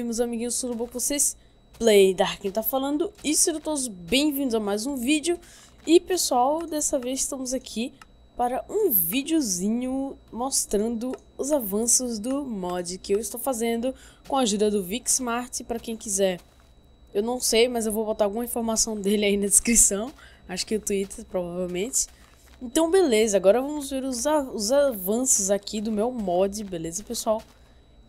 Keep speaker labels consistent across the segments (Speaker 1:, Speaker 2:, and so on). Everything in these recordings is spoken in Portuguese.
Speaker 1: aí, meus amiguinhos, tudo bom com vocês? Play quem tá falando e sejam todos bem-vindos a mais um vídeo. E pessoal, dessa vez estamos aqui para um videozinho mostrando os avanços do mod que eu estou fazendo com a ajuda do Vixmart, para quem quiser. Eu não sei, mas eu vou botar alguma informação dele aí na descrição, acho que o Twitter, provavelmente. Então beleza, agora vamos ver os, av os avanços aqui do meu mod, beleza pessoal?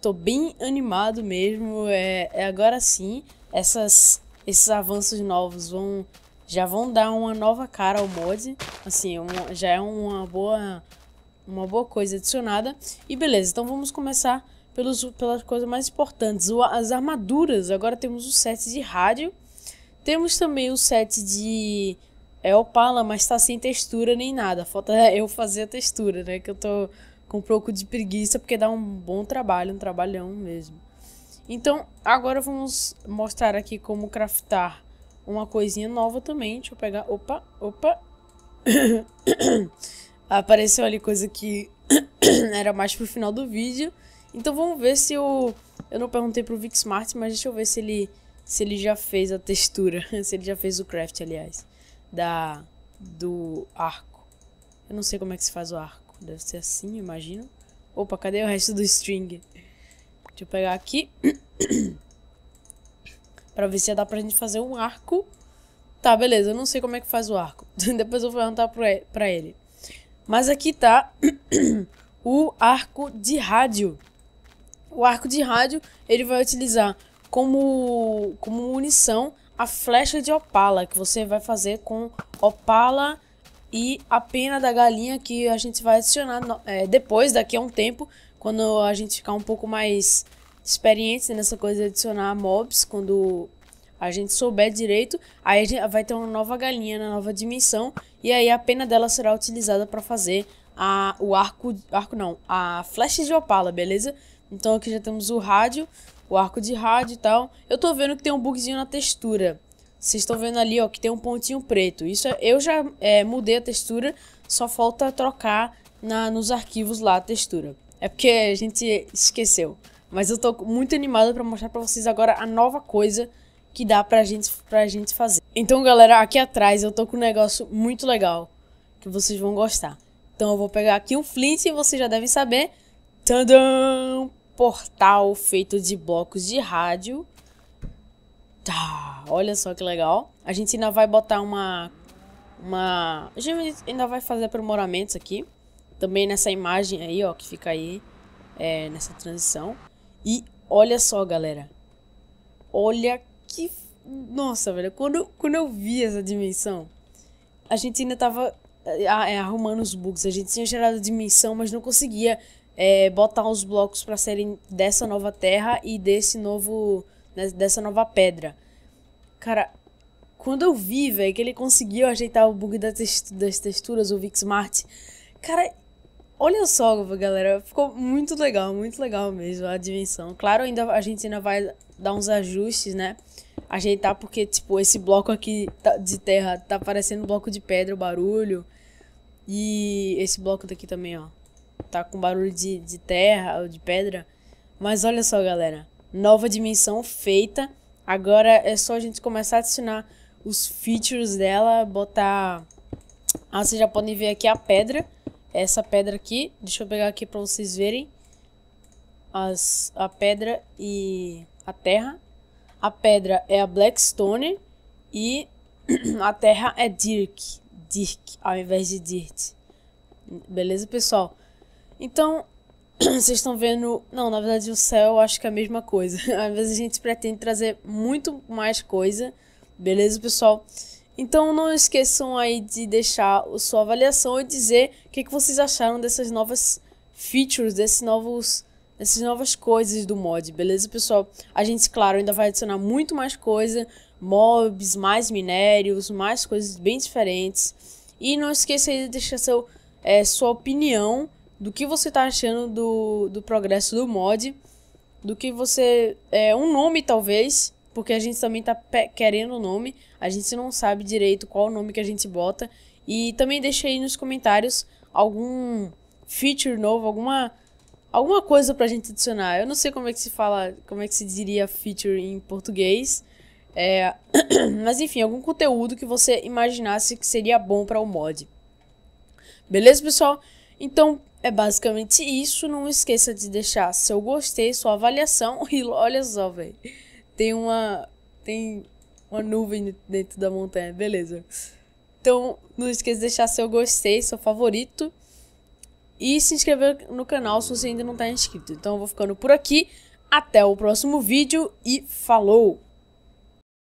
Speaker 1: tô bem animado mesmo. É, é agora sim, essas, esses avanços novos vão já vão dar uma nova cara ao mod. Assim, é já é uma boa uma boa coisa adicionada. E beleza, então vamos começar pelos, pelas coisas mais importantes. O, as armaduras, agora temos o set de rádio. Temos também o set de é Opala, mas tá sem textura nem nada. Falta eu fazer a textura, né? Que eu tô com um pouco de preguiça, porque dá um bom trabalho, um trabalhão mesmo. Então, agora vamos mostrar aqui como craftar uma coisinha nova também. Deixa eu pegar... Opa, opa. Apareceu ali coisa que era mais pro final do vídeo. Então, vamos ver se eu... Eu não perguntei pro Vic Smart, mas deixa eu ver se ele, se ele já fez a textura. se ele já fez o craft, aliás. Da... Do arco. Eu não sei como é que se faz o arco. Deve ser assim, imagino. Opa, cadê o resto do string? Deixa eu pegar aqui. pra ver se dá pra gente fazer um arco. Tá, beleza. Eu não sei como é que faz o arco. Depois eu vou perguntar pra ele. Mas aqui tá o arco de rádio. O arco de rádio, ele vai utilizar como, como munição a flecha de opala, que você vai fazer com opala e a pena da galinha que a gente vai adicionar é, depois, daqui a um tempo, quando a gente ficar um pouco mais experiente né, nessa coisa de adicionar mobs, quando a gente souber direito, aí a gente vai ter uma nova galinha na né, nova dimensão e aí a pena dela será utilizada para fazer a, o arco, arco não, a flecha de opala, beleza? Então aqui já temos o rádio, o arco de rádio e tal. Eu tô vendo que tem um bugzinho na textura. Vocês estão vendo ali, ó, que tem um pontinho preto. Isso é, eu já é, mudei a textura, só falta trocar na, nos arquivos lá a textura. É porque a gente esqueceu. Mas eu tô muito animado para mostrar para vocês agora a nova coisa que dá pra gente, pra gente fazer. Então, galera, aqui atrás eu tô com um negócio muito legal que vocês vão gostar. Então eu vou pegar aqui um flint e vocês já devem saber. Tadam! Portal feito de blocos de rádio Tá, olha só que legal. A gente ainda vai botar uma... uma... A gente ainda vai fazer aprimoramentos aqui. Também nessa imagem aí, ó, que fica aí. É, nessa transição. E olha só, galera. Olha que... Nossa, velho. Quando, quando eu vi essa dimensão, a gente ainda tava é, arrumando os bugs. A gente tinha gerado a dimensão, mas não conseguia é, botar os blocos para serem dessa nova terra e desse novo né, dessa nova pedra. Cara, quando eu vi, velho, que ele conseguiu ajeitar o bug das texturas, o Vixmart, cara, olha só, galera, ficou muito legal, muito legal mesmo a dimensão. Claro, ainda a gente ainda vai dar uns ajustes, né? Ajeitar porque tipo esse bloco aqui tá, de terra tá parecendo um bloco de pedra, o barulho. E esse bloco daqui também, ó, tá com barulho de, de terra ou de pedra. Mas olha só, galera nova dimensão feita. Agora é só a gente começar a adicionar os features dela, botar... Ah, vocês já podem ver aqui a pedra, essa pedra aqui. Deixa eu pegar aqui para vocês verem as, a pedra e a terra. A pedra é a Blackstone e a terra é Dirk. Dirk, ao invés de Dirt. Beleza, pessoal? Então, vocês estão vendo. Não, na verdade, o céu acho que é a mesma coisa. Às vezes a gente pretende trazer muito mais coisa, beleza, pessoal? Então não esqueçam aí de deixar a sua avaliação e dizer o que, que vocês acharam dessas novas features, desses novos, dessas novas coisas do mod, beleza, pessoal? A gente, claro, ainda vai adicionar muito mais coisa, mobs, mais minérios, mais coisas bem diferentes. E não esqueça aí de deixar seu, é, sua opinião do que você tá achando do, do progresso do mod, do que você. É, um nome, talvez, porque a gente também tá querendo o nome, a gente não sabe direito qual o nome que a gente bota. E também deixa aí nos comentários algum feature novo, alguma alguma coisa pra gente adicionar. Eu não sei como é que se fala, como é que se diria feature em português. É... mas enfim, algum conteúdo que você imaginasse que seria bom para o mod. Beleza, pessoal? Então, é basicamente isso. Não esqueça de deixar seu gostei, sua avaliação. E olha só, velho. Tem uma. Tem uma nuvem dentro da montanha. Beleza. Então, não esqueça de deixar seu gostei, seu favorito. E se inscrever no canal se você ainda não está inscrito. Então, eu vou ficando por aqui. Até o próximo vídeo e falou!